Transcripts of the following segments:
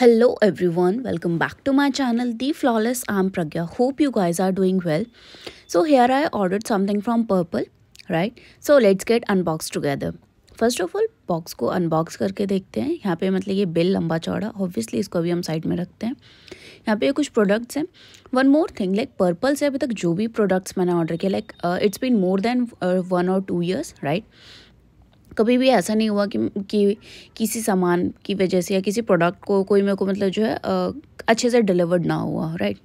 hello everyone welcome back to my channel the flawless I am Pragya hope you guys are doing well so here I order something from purple right so let's get unbox together first of all box को unbox करके देखते हैं यहाँ पे मतलब ये bill लंबा चौड़ा ऑब्वियसली इसको भी हम साइड में रखते हैं यहाँ पे ये कुछ प्रोडक्ट्स हैं one more thing like purple से अभी तक जो भी प्रोडक्ट्स मैंने ऑर्डर किया like it's been more than one और टू ईयर्स राइट कभी भी ऐसा नहीं हुआ कि कि किसी सामान की वजह से या किसी प्रोडक्ट को कोई मेरे को मतलब जो है अच्छे से डिलीवर्ड ना हुआ right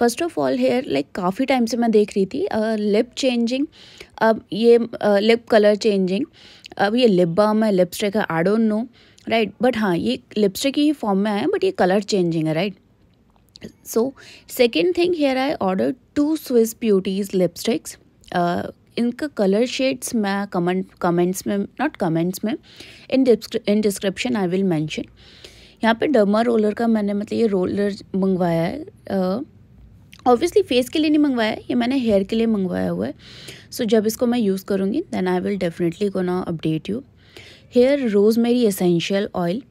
first of all here like काफ़ी टाइम से मैं देख रही थी लिप चेंजिंग अब ये लिप कलर चेंजिंग अब ये लिप बाम है लिपस्टिक है I don't know right but हाँ ये लिपस्टिक ही फॉर्म में आया बट ये कलर चेंजिंग है right so second thing here I order two Swiss beauties lipsticks इनका कलर शेड्स मैं कमेंट कमेंट्स में नॉट कमेंट्स में in in description I will mention यहाँ पे डर्मा रोलर का मैंने मतलब ये रोलर मंगवाया है ऑब्वियसली फेस के लिए नहीं मंगवाया है ये मैंने हेयर के लिए मंगवाया हुआ है सो so, जब इसको मैं यूज़ करूँगी देन आई विल डेफिनेटली ना अपडेट यू हेयर रोज़ मेरी essential oil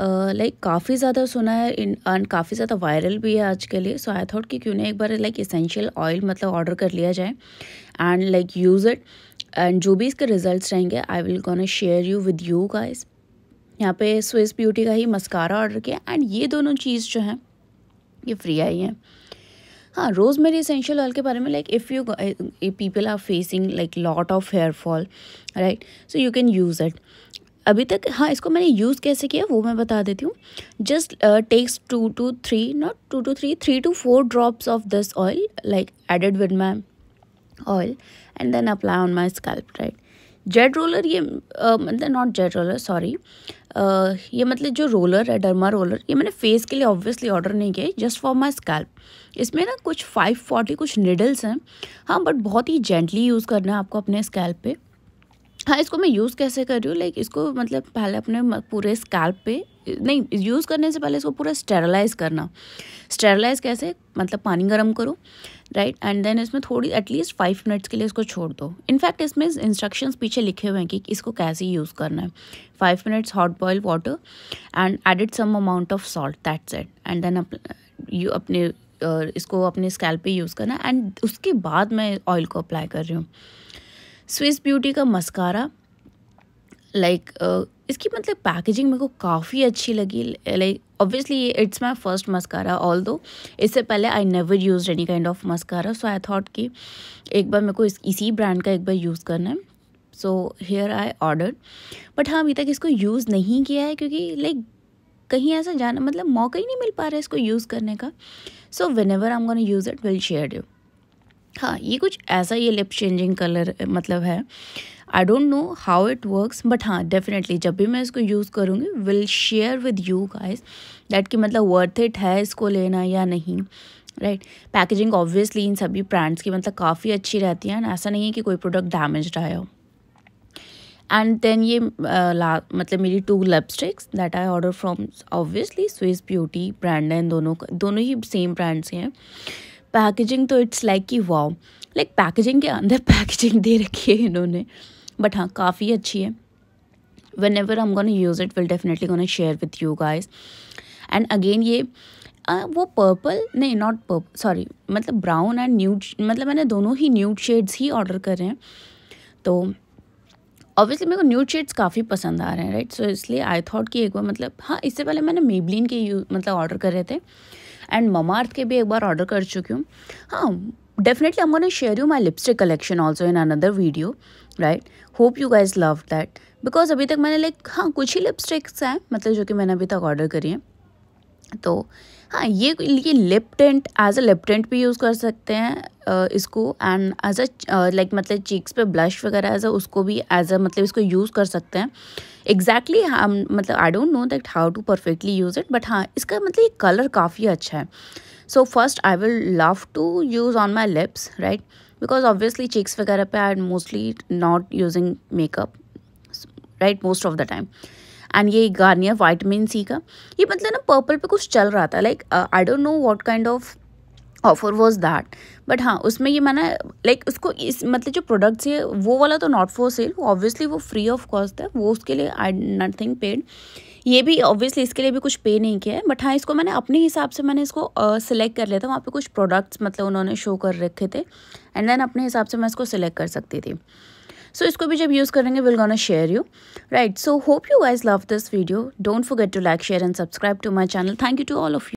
like uh, like, काफ़ी ज़्यादा सुना है एंड काफ़ी ज़्यादा वायरल भी है आज के लिए सो आई थॉट कि क्यों ना एक बार लाइक इसेंशियल ऑयल मतलब ऑर्डर कर लिया जाए and like use it and जो भी इसके रिजल्ट्स रहेंगे I will gonna share you with you guys यहाँ पे स्विस ब्यूटी का ही मस्कारा ऑर्डर किया एंड ये दोनों चीज़ जो हैं ये फ्री आई हैं हाँ रोज़ मेरी इसेंशियल ऑयल के बारे में like if you people are facing like lot of hair fall right so you can use it अभी तक हाँ इसको मैंने यूज़ कैसे किया वो मैं बता देती हूँ just takes two two three not two two three three two four drops of this oil like added with my oil and then apply on my scalp right jade roller ये uh, मतलब not jade roller sorry ये मतलब जो roller है derma roller ये मैंने face के लिए ऑब्वियसली ऑर्डर नहीं किया जस्ट फॉर माई स्कैल्प इसमें ना कुछ फाइव फोर्टी कुछ निडल्स हैं हाँ बट बहुत ही जेंटली यूज़ करना है आपको अपने स्कैल्प पर हाँ इसको मैं यूज़ कैसे कर रही हूँ लाइक इसको मतलब पहले अपने पूरे स्कैल्प पे नहीं यूज़ करने से पहले इसको पूरा स्टेरलाइज करना स्टेरलाइज कैसे मतलब पानी गर्म करो राइट एंड देन इसमें थोड़ी एटलीस्ट फाइव मिनट्स के लिए इसको छोड़ दो इनफैक्ट इसमें इंस्ट्रक्शंस पीछे लिखे हुए हैं कि इसको कैसे यूज़ करना है five minutes hot boil water and added some amount of salt that's it and then you अपने इसको अपने स्कैल्प पे यूज़ करना एंड उसके बाद मैं ऑयल को अप्लाई कर रही हूँ स्विस ब्यूटी का मस्कारा लाइक uh, इसकी मतलब पैकेजिंग मेरे को काफ़ी अच्छी लगी like obviously it's my first mascara although इससे पहले I never use any kind of mascara so I thought कि एक बार मेरे को इस इसी ब्रांड का एक बार यूज़ करना है so here I order but हाँ अभी तक इसको यूज़ नहीं किया है क्योंकि लाइक कहीं ऐसा जाना मतलब मौका ही नहीं मिल पा रहा है इसको यूज़ करने का so whenever I am gonna use it will share you हाँ ये कुछ ऐसा ये लिप चेंजिंग कलर मतलब है I don't know how it works but हाँ डेफिनेटली जब भी मैं इसको यूज़ करूँगी will share with you guys that कि मतलब वर्थ इट है इसको लेना या नहीं राइट पैकेजिंग ऑब्वियसली इन सभी ब्रांड्स की मतलब काफ़ी अच्छी रहती है एंड ऐसा नहीं है कि कोई प्रोडक्ट डैमेज आया हो एंड देन ये ला मतलब मेरी two lipsticks that I order from obviously Swiss beauty brand है इन दोनों दोनों ही सेम ब्रांड्स हैं पैकेजिंग तो इट्स लाइक कि वाओ लाइक पैकेजिंग के अंदर पैकेजिंग दे रखी है इन्होंने बट हाँ काफ़ी अच्छी है वेन एवर हम gonna use it will definitely gonna share with you guys and again ये आ, वो पर्पल नहीं नॉट पर्पल सॉरी मतलब ब्राउन एंड न्यूड मतलब मैंने दोनों ही न्यूड शेड्स ही ऑर्डर कर रहे हैं तो ऑब्वियसली मेरे को न्यूड शेड्स काफ़ी पसंद आ रहे हैं राइट सो इसलिए आई थॉट कि एक बार मतलब हाँ इससे पहले मैंने मेबलिन के यू मतलब ऑर्डर कर रहे थे एंड ममार्थ के भी एक बार ऑर्डर कर चुकी हूँ हाँ डेफिनेटली आई ने share you my lipstick collection also in another video right hope you guys love that because अभी तक मैंने लाइक हाँ कुछ ही लिपस्टिक्स हैं मतलब जो कि मैंने अभी तक ऑर्डर करी हैं तो हाँ ये ये lip tint as a lip tint भी यूज़ कर सकते हैं इसको एंड एज अ लाइक मतलब चीक्स पे ब्लश वगैरह एज अ उसको भी एज अ मतलब इसको यूज़ कर सकते हैं एग्जैक्टली exactly, हम मतलब I don't know that how to perfectly use it but हाँ इसका मतलब ये कलर काफ़ी अच्छा है so first I will love to use on my lips right because obviously cheeks वगैरह पे I mostly not using makeup right most of the time and ये गार्नियर वाइटमिन सी का ये मतलब ना पर्पल पे कुछ चल रहा था like I don't know what kind of offer was that but हाँ उसमें ये मैंने लाइक like, उसको इस मतलब जो प्रोडक्ट्स है वो वाला तो नॉट फॉर सेल ऑब्वियसली वो फ्री ऑफ कॉस्ट है वो उसके लिए आई नथिंग पेड ये भी ऑब्वियसली इसके लिए भी कुछ पे नहीं किया है बट हाँ इसको मैंने अपने हिसाब से मैंने इसको सिलेक्ट uh, कर लिया था वहाँ पे कुछ प्रोडक्ट्स मतलब उन्होंने शो कर रखे थे एंड देन अपने हिसाब से मैं इसको सिलेक्ट कर सकती थी सो so, इसको भी जब यूज़ करेंगे will gone share you right so hope you guys love this video don't forget to like share and subscribe to my channel thank you to all of